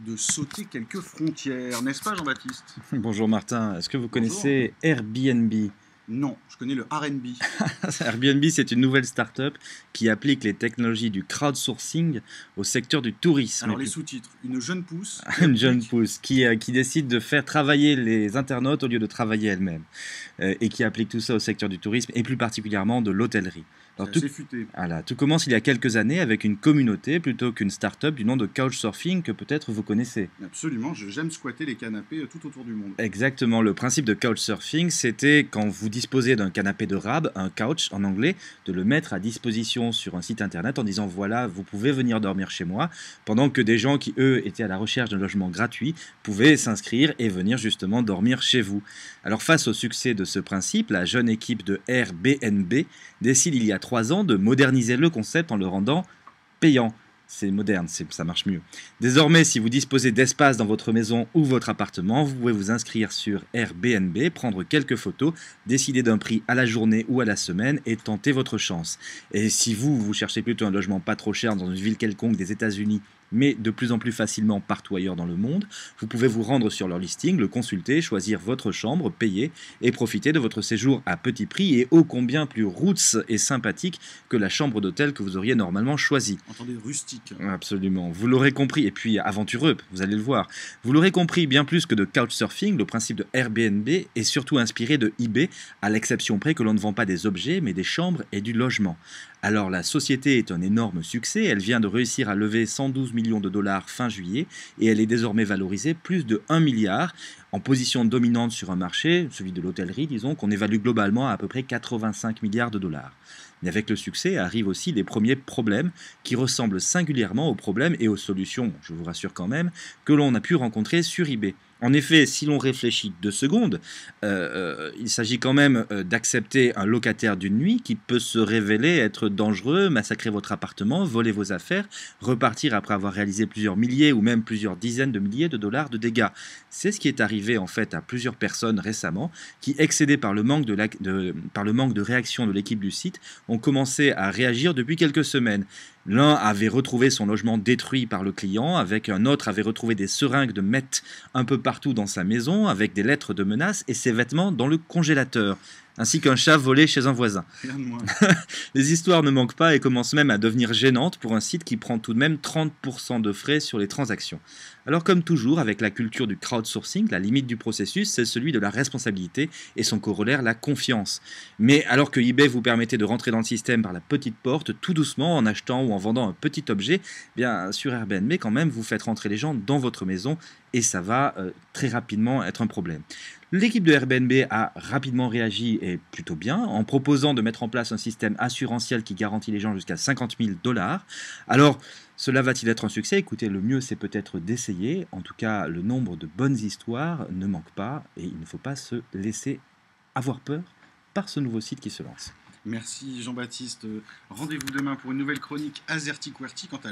de sauter quelques frontières, n'est-ce pas Jean-Baptiste Bonjour Martin, est-ce que vous connaissez Airbnb non, je connais le R&B. Airbnb, c'est une nouvelle start-up qui applique les technologies du crowdsourcing au secteur du tourisme. Alors, les sous-titres, une jeune pousse. une jeune pousse qui, euh, qui décide de faire travailler les internautes au lieu de travailler elle-même euh, et qui applique tout ça au secteur du tourisme et plus particulièrement de l'hôtellerie. Alors, tout, futé. tout commence il y a quelques années avec une communauté plutôt qu'une start-up du nom de Couchsurfing que peut-être vous connaissez. Absolument, j'aime squatter les canapés euh, tout autour du monde. Exactement, le principe de Couchsurfing, c'était quand vous disposer d'un canapé de rab, un couch en anglais, de le mettre à disposition sur un site internet en disant voilà, vous pouvez venir dormir chez moi, pendant que des gens qui, eux, étaient à la recherche d'un logement gratuit, pouvaient s'inscrire et venir justement dormir chez vous. Alors face au succès de ce principe, la jeune équipe de Airbnb décide il y a trois ans de moderniser le concept en le rendant payant c'est moderne, ça marche mieux. Désormais, si vous disposez d'espace dans votre maison ou votre appartement, vous pouvez vous inscrire sur Airbnb, prendre quelques photos, décider d'un prix à la journée ou à la semaine et tenter votre chance. Et si vous, vous cherchez plutôt un logement pas trop cher dans une ville quelconque des États-Unis, mais de plus en plus facilement partout ailleurs dans le monde, vous pouvez vous rendre sur leur listing, le consulter, choisir votre chambre, payer et profiter de votre séjour à petit prix et ô combien plus roots et sympathique que la chambre d'hôtel que vous auriez normalement choisi. Entendez, rustique. Absolument. Vous l'aurez compris, et puis aventureux, vous allez le voir. Vous l'aurez compris, bien plus que de couchsurfing, le principe de Airbnb est surtout inspiré de eBay, à l'exception près que l'on ne vend pas des objets, mais des chambres et du logement. Alors la société est un énorme succès, elle vient de réussir à lever 112 millions de dollars fin juillet, et elle est désormais valorisée plus de 1 milliard en position dominante sur un marché, celui de l'hôtellerie, disons, qu'on évalue globalement à à peu près 85 milliards de dollars. Mais avec le succès arrivent aussi les premiers problèmes qui ressemblent singulièrement aux problèmes et aux solutions, je vous rassure quand même, que l'on a pu rencontrer sur eBay. En effet, si l'on réfléchit deux secondes, euh, euh, il s'agit quand même euh, d'accepter un locataire d'une nuit qui peut se révéler être dangereux, massacrer votre appartement, voler vos affaires, repartir après avoir réalisé plusieurs milliers ou même plusieurs dizaines de milliers de dollars de dégâts. C'est ce qui est arrivé en fait à plusieurs personnes récemment qui, excédées par le manque de, par le manque de réaction de l'équipe du site, ont commencé à réagir depuis quelques semaines. L'un avait retrouvé son logement détruit par le client, avec un autre avait retrouvé des seringues de meth un peu partout dans sa maison, avec des lettres de menace et ses vêtements dans le congélateur ainsi qu'un chat volé chez un voisin. les histoires ne manquent pas et commencent même à devenir gênantes pour un site qui prend tout de même 30% de frais sur les transactions. Alors comme toujours, avec la culture du crowdsourcing, la limite du processus, c'est celui de la responsabilité et son corollaire, la confiance. Mais alors que eBay vous permettait de rentrer dans le système par la petite porte, tout doucement, en achetant ou en vendant un petit objet, bien sur Airbnb quand même, vous faites rentrer les gens dans votre maison et ça va euh, très rapidement être un problème. L'équipe de Airbnb a rapidement réagi et plutôt bien en proposant de mettre en place un système assurantiel qui garantit les gens jusqu'à 50 000 dollars. Alors, cela va-t-il être un succès Écoutez, le mieux c'est peut-être d'essayer. En tout cas, le nombre de bonnes histoires ne manque pas et il ne faut pas se laisser avoir peur par ce nouveau site qui se lance. Merci Jean-Baptiste. Rendez-vous demain pour une nouvelle chronique Azerty Querty quant à